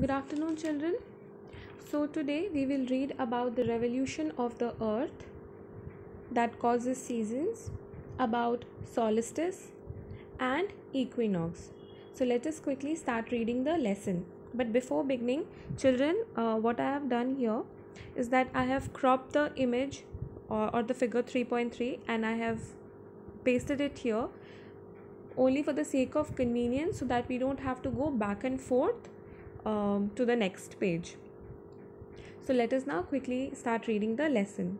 Good afternoon, children. So, today we will read about the revolution of the earth that causes seasons, about solstice and equinox. So, let us quickly start reading the lesson. But before beginning, children, uh, what I have done here is that I have cropped the image or, or the figure 3.3 and I have pasted it here only for the sake of convenience so that we don't have to go back and forth um, to the next page. So let us now quickly start reading the lesson.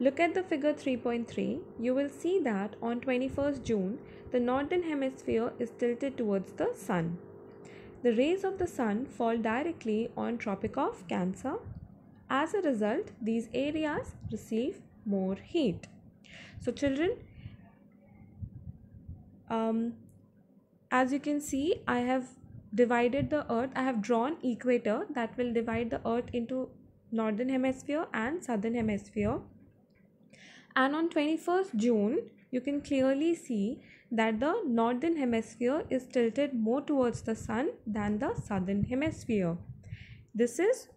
Look at the figure 3.3. You will see that on 21st June, the northern hemisphere is tilted towards the sun. The rays of the sun fall directly on Tropic of Cancer. As a result, these areas receive more heat. So children, um, as you can see, I have divided the earth, I have drawn equator that will divide the earth into northern hemisphere and southern hemisphere. And on 21st June, you can clearly see that the northern hemisphere is tilted more towards the sun than the southern hemisphere. This is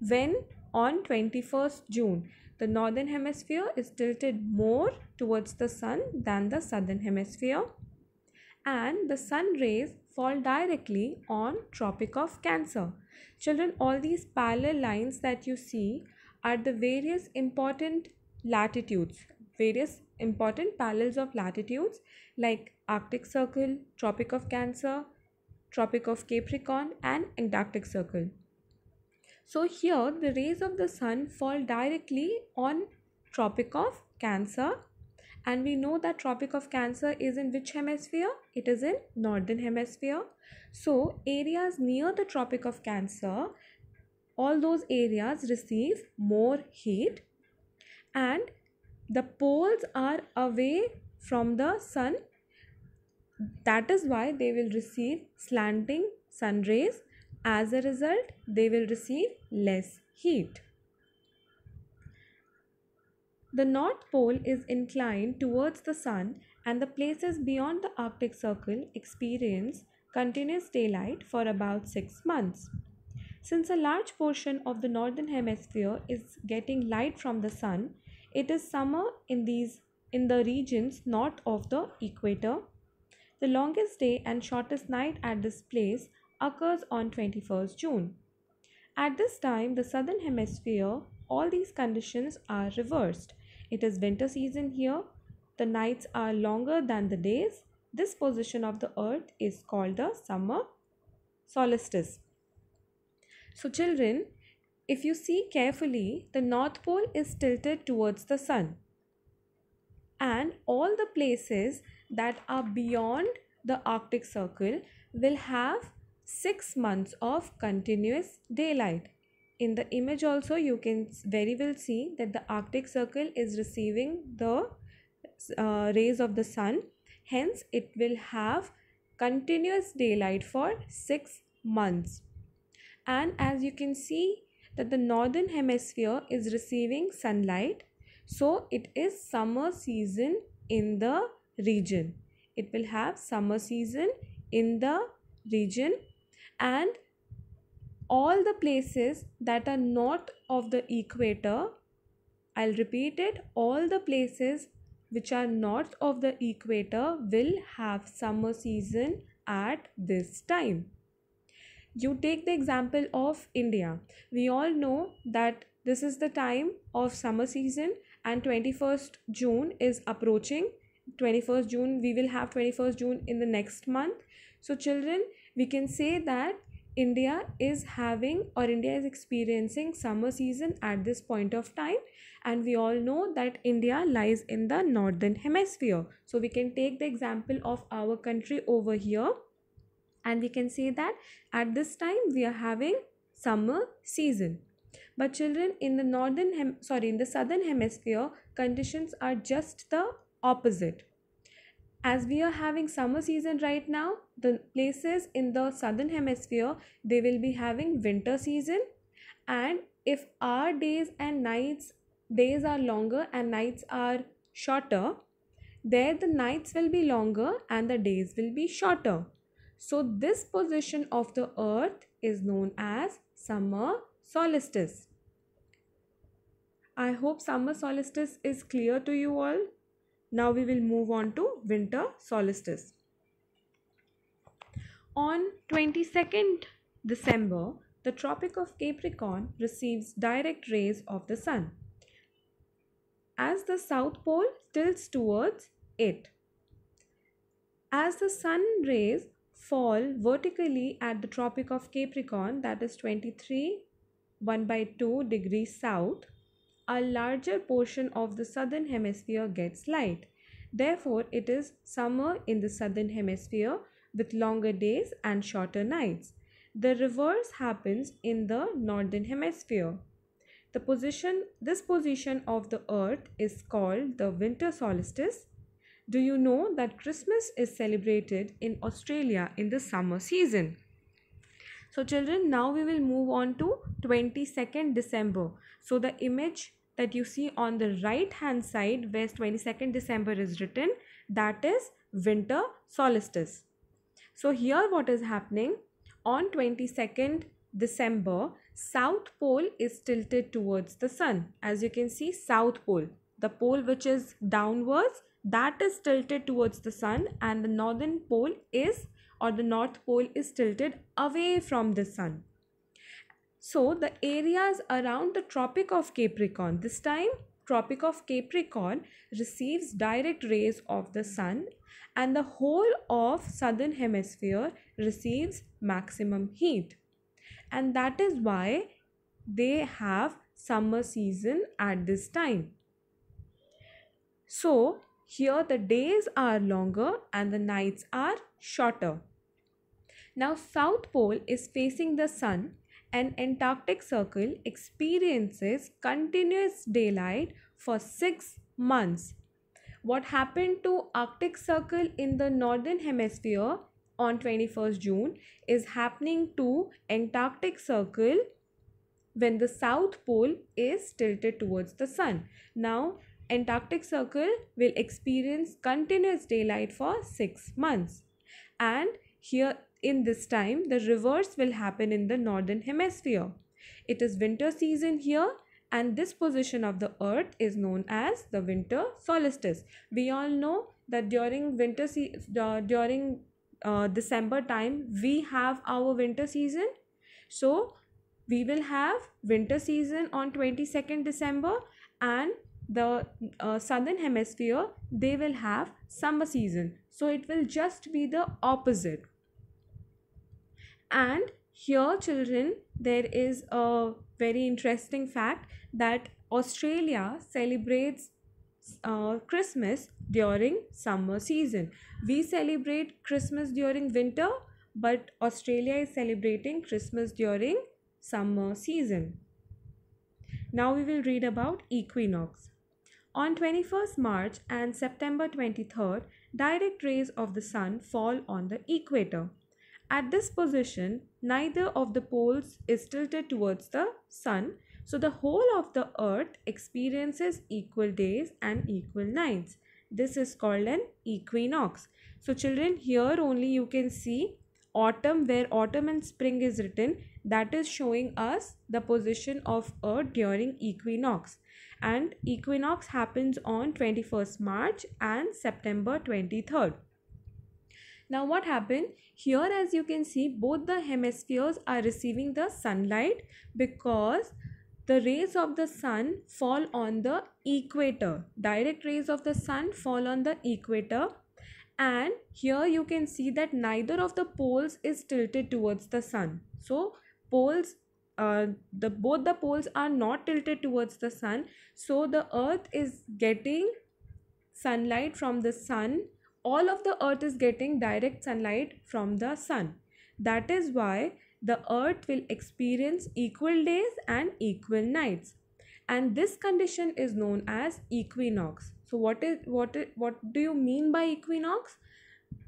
when on 21st June, the northern hemisphere is tilted more towards the sun than the southern hemisphere and the sun rays fall directly on Tropic of Cancer. Children, all these parallel lines that you see are the various important latitudes, various important parallels of latitudes like Arctic Circle, Tropic of Cancer, Tropic of Capricorn and Antarctic Circle. So here the rays of the sun fall directly on Tropic of Cancer and we know that tropic of cancer is in which hemisphere it is in northern hemisphere so areas near the tropic of cancer all those areas receive more heat and the poles are away from the sun that is why they will receive slanting sun rays as a result they will receive less heat the North Pole is inclined towards the sun and the places beyond the Arctic Circle experience continuous daylight for about 6 months. Since a large portion of the northern hemisphere is getting light from the sun, it is summer in these in the regions north of the equator. The longest day and shortest night at this place occurs on 21st June. At this time, the southern hemisphere, all these conditions are reversed it is winter season here. The nights are longer than the days. This position of the earth is called the summer solstice. So children, if you see carefully, the North Pole is tilted towards the sun. And all the places that are beyond the Arctic Circle will have 6 months of continuous daylight in the image also you can very well see that the arctic circle is receiving the uh, rays of the sun hence it will have continuous daylight for 6 months and as you can see that the northern hemisphere is receiving sunlight so it is summer season in the region it will have summer season in the region and all the places that are north of the equator, I'll repeat it, all the places which are north of the equator will have summer season at this time. You take the example of India. We all know that this is the time of summer season and 21st June is approaching. 21st June, we will have 21st June in the next month. So children, we can say that India is having or India is experiencing summer season at this point of time and we all know that India lies in the northern hemisphere. So we can take the example of our country over here and we can say that at this time we are having summer season. But children in the northern hem sorry in the southern hemisphere conditions are just the opposite as we are having summer season right now the places in the southern hemisphere they will be having winter season and if our days and nights days are longer and nights are shorter there the nights will be longer and the days will be shorter so this position of the earth is known as summer solstice i hope summer solstice is clear to you all now we will move on to winter solstice. On 22nd December, the Tropic of Capricorn receives direct rays of the sun as the South Pole tilts towards it. As the sun rays fall vertically at the Tropic of Capricorn, that is 23 1 by 2 degrees south, a larger portion of the southern hemisphere gets light. Therefore, it is summer in the southern hemisphere with longer days and shorter nights. The reverse happens in the northern hemisphere. The position, this position of the earth is called the winter solstice. Do you know that Christmas is celebrated in Australia in the summer season? So children, now we will move on to 22nd December. So the image that you see on the right hand side where 22nd December is written that is winter solstice. So here what is happening on 22nd December south pole is tilted towards the sun as you can see south pole the pole which is downwards that is tilted towards the sun and the northern pole is or the north pole is tilted away from the sun. So the areas around the Tropic of Capricorn, this time Tropic of Capricorn receives direct rays of the sun and the whole of southern hemisphere receives maximum heat. And that is why they have summer season at this time. So here the days are longer and the nights are shorter. Now south pole is facing the sun an Antarctic circle experiences continuous daylight for six months. What happened to Arctic Circle in the northern hemisphere on 21st June is happening to Antarctic Circle when the south pole is tilted towards the sun. Now Antarctic Circle will experience continuous daylight for 6 months and here in this time, the reverse will happen in the northern hemisphere. It is winter season here and this position of the earth is known as the winter solstice. We all know that during winter se- uh, during uh, December time we have our winter season. So we will have winter season on 22nd December and the uh, southern hemisphere they will have summer season so it will just be the opposite and here children there is a very interesting fact that australia celebrates uh, christmas during summer season we celebrate christmas during winter but australia is celebrating christmas during summer season now we will read about equinox on 21st march and september 23rd direct rays of the sun fall on the equator at this position, neither of the poles is tilted towards the sun, so the whole of the earth experiences equal days and equal nights. This is called an equinox. So children, here only you can see autumn where autumn and spring is written that is showing us the position of earth during equinox and equinox happens on 21st march and september 23rd now what happened? Here as you can see both the hemispheres are receiving the sunlight because the rays of the sun fall on the equator. Direct rays of the sun fall on the equator and here you can see that neither of the poles is tilted towards the sun. So poles uh, the both the poles are not tilted towards the sun so the earth is getting sunlight from the sun all of the earth is getting direct sunlight from the sun. That is why the earth will experience equal days and equal nights. And this condition is known as equinox. So what is what is, what do you mean by equinox?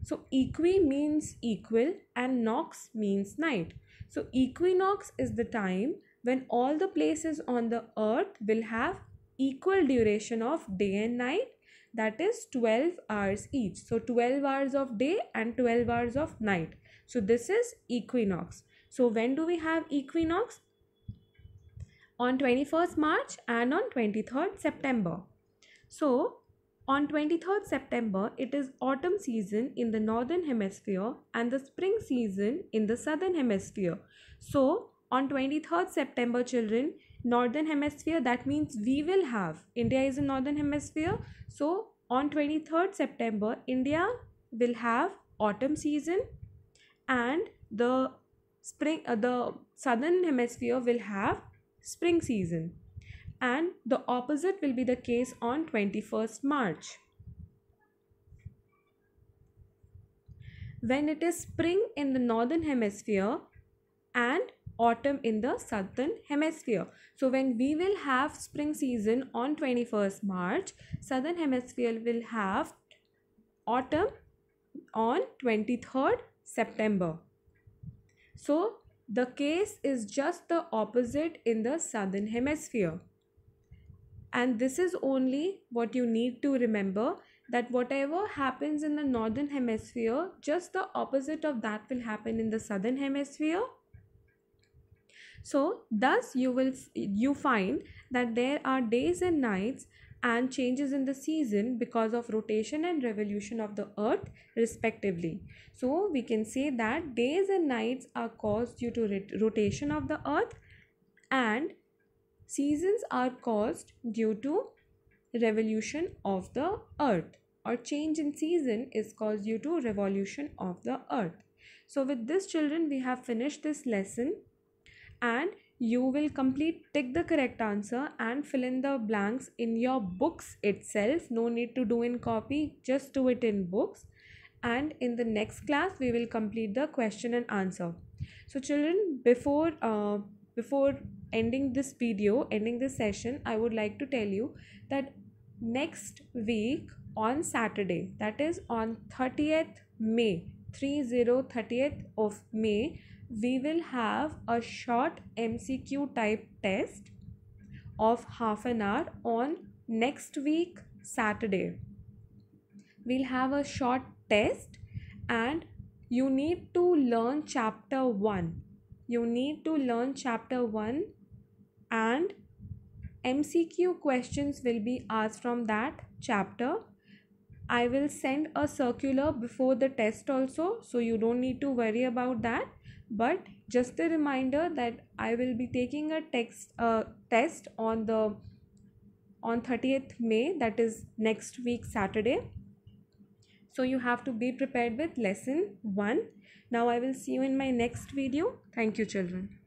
So equi means equal and nox means night. So equinox is the time when all the places on the earth will have equal duration of day and night that is 12 hours each so 12 hours of day and 12 hours of night so this is equinox so when do we have equinox on 21st march and on 23rd september so on 23rd September, it is autumn season in the northern hemisphere and the spring season in the southern hemisphere. So, on 23rd September, children, northern hemisphere that means we will have india is in northern hemisphere so on 23rd september india will have autumn season and the spring uh, the southern hemisphere will have spring season and the opposite will be the case on 21st march when it is spring in the northern hemisphere and autumn in the southern hemisphere so when we will have spring season on 21st march southern hemisphere will have autumn on 23rd september so the case is just the opposite in the southern hemisphere and this is only what you need to remember that whatever happens in the northern hemisphere just the opposite of that will happen in the southern hemisphere so thus you will you find that there are days and nights and changes in the season because of rotation and revolution of the earth respectively. So we can say that days and nights are caused due to rotation of the earth and seasons are caused due to revolution of the earth or change in season is caused due to revolution of the earth. So with this children we have finished this lesson and you will complete tick the correct answer and fill in the blanks in your books itself no need to do in copy just do it in books and in the next class we will complete the question and answer so children before uh, before ending this video ending this session i would like to tell you that next week on saturday that is on 30th may three zero thirtieth 30th of may we will have a short MCQ type test of half an hour on next week Saturday. We'll have a short test and you need to learn chapter 1. You need to learn chapter 1 and MCQ questions will be asked from that chapter. I will send a circular before the test also so you don't need to worry about that but just a reminder that I will be taking a text uh, test on the on 30th May that is next week Saturday so you have to be prepared with lesson 1 now I will see you in my next video thank you children